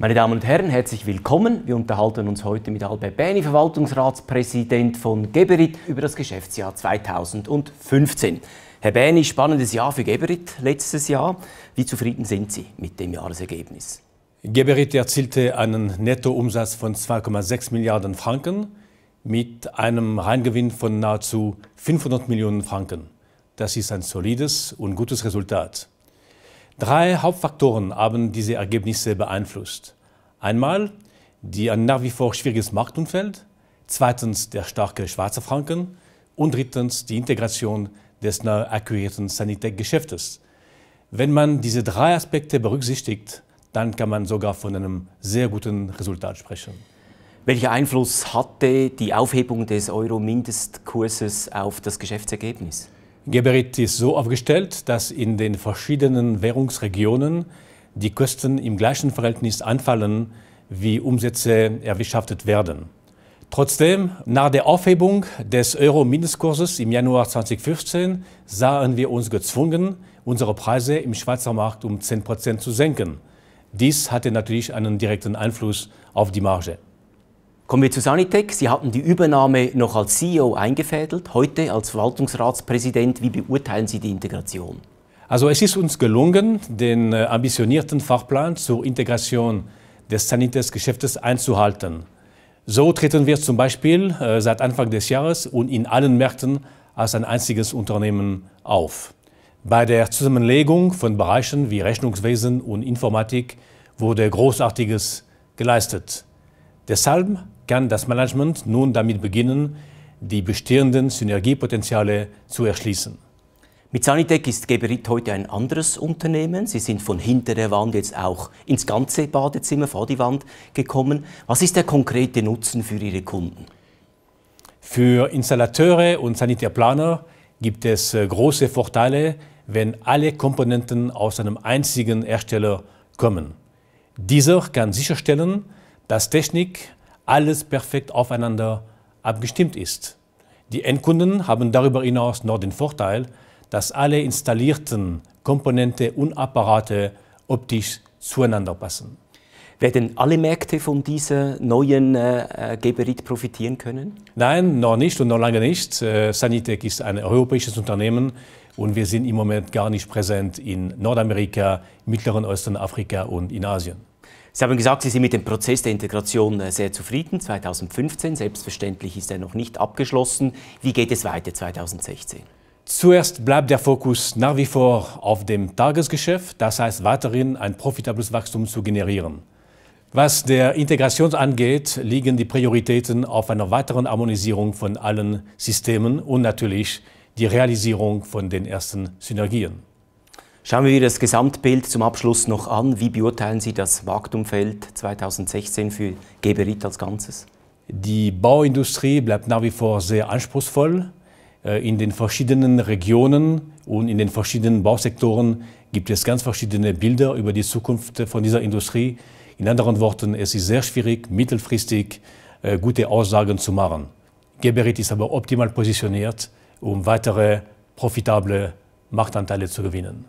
Meine Damen und Herren, herzlich willkommen. Wir unterhalten uns heute mit Albert Bäni, Verwaltungsratspräsident von Geberit, über das Geschäftsjahr 2015. Herr Bäni, spannendes Jahr für Geberit letztes Jahr. Wie zufrieden sind Sie mit dem Jahresergebnis? Geberit erzielte einen Nettoumsatz von 2,6 Milliarden Franken mit einem Reingewinn von nahezu 500 Millionen Franken. Das ist ein solides und gutes Resultat. Drei Hauptfaktoren haben diese Ergebnisse beeinflusst. Einmal die ein nach wie vor schwieriges Marktumfeld, zweitens der starke schwarze Franken und drittens die Integration des neu akquirierten Sanitec-Geschäftes. Wenn man diese drei Aspekte berücksichtigt, dann kann man sogar von einem sehr guten Resultat sprechen. Welcher Einfluss hatte die Aufhebung des Euro-Mindestkurses auf das Geschäftsergebnis? Geberit ist so aufgestellt, dass in den verschiedenen Währungsregionen die Kosten im gleichen Verhältnis anfallen, wie Umsätze erwirtschaftet werden. Trotzdem, nach der Aufhebung des Euro-Mindestkurses im Januar 2015 sahen wir uns gezwungen, unsere Preise im Schweizer Markt um 10 zu senken. Dies hatte natürlich einen direkten Einfluss auf die Marge. Kommen wir zu Sanitec. Sie hatten die Übernahme noch als CEO eingefädelt, heute als Verwaltungsratspräsident. Wie beurteilen Sie die Integration? Also es ist uns gelungen, den äh, ambitionierten Fachplan zur Integration des sanitec geschäftes einzuhalten. So treten wir zum Beispiel äh, seit Anfang des Jahres und in allen Märkten als ein einziges Unternehmen auf. Bei der Zusammenlegung von Bereichen wie Rechnungswesen und Informatik wurde Großartiges geleistet. Deshalb kann das Management nun damit beginnen, die bestehenden Synergiepotenziale zu erschließen. Mit Sanitec ist Geberit heute ein anderes Unternehmen. Sie sind von hinter der Wand jetzt auch ins ganze Badezimmer vor die Wand gekommen. Was ist der konkrete Nutzen für Ihre Kunden? Für Installateure und Sanitärplaner gibt es äh, große Vorteile, wenn alle Komponenten aus einem einzigen Hersteller kommen. Dieser kann sicherstellen, dass Technik, alles perfekt aufeinander abgestimmt ist. Die Endkunden haben darüber hinaus noch den Vorteil, dass alle installierten Komponenten und Apparate optisch zueinander passen. Werden alle Märkte von dieser neuen äh, Geberit profitieren können? Nein, noch nicht und noch lange nicht. Äh, Sanitec ist ein europäisches Unternehmen und wir sind im Moment gar nicht präsent in Nordamerika, Mittleren Osten, Afrika und in Asien. Sie haben gesagt, Sie sind mit dem Prozess der Integration äh, sehr zufrieden, 2015. Selbstverständlich ist er noch nicht abgeschlossen. Wie geht es weiter 2016? Zuerst bleibt der Fokus nach wie vor auf dem Tagesgeschäft, das heißt weiterhin ein profitables Wachstum zu generieren. Was der Integration angeht, liegen die Prioritäten auf einer weiteren Harmonisierung von allen Systemen und natürlich die Realisierung von den ersten Synergien. Schauen wir das Gesamtbild zum Abschluss noch an. Wie beurteilen Sie das Marktumfeld 2016 für Geberit als Ganzes? Die Bauindustrie bleibt nach wie vor sehr anspruchsvoll. Äh, in den verschiedenen Regionen und in den verschiedenen Bausektoren gibt es ganz verschiedene Bilder über die Zukunft von dieser Industrie. In anderen Worten, es ist sehr schwierig, mittelfristig äh, gute Aussagen zu machen. Geberit ist aber optimal positioniert, um weitere profitable Marktanteile zu gewinnen.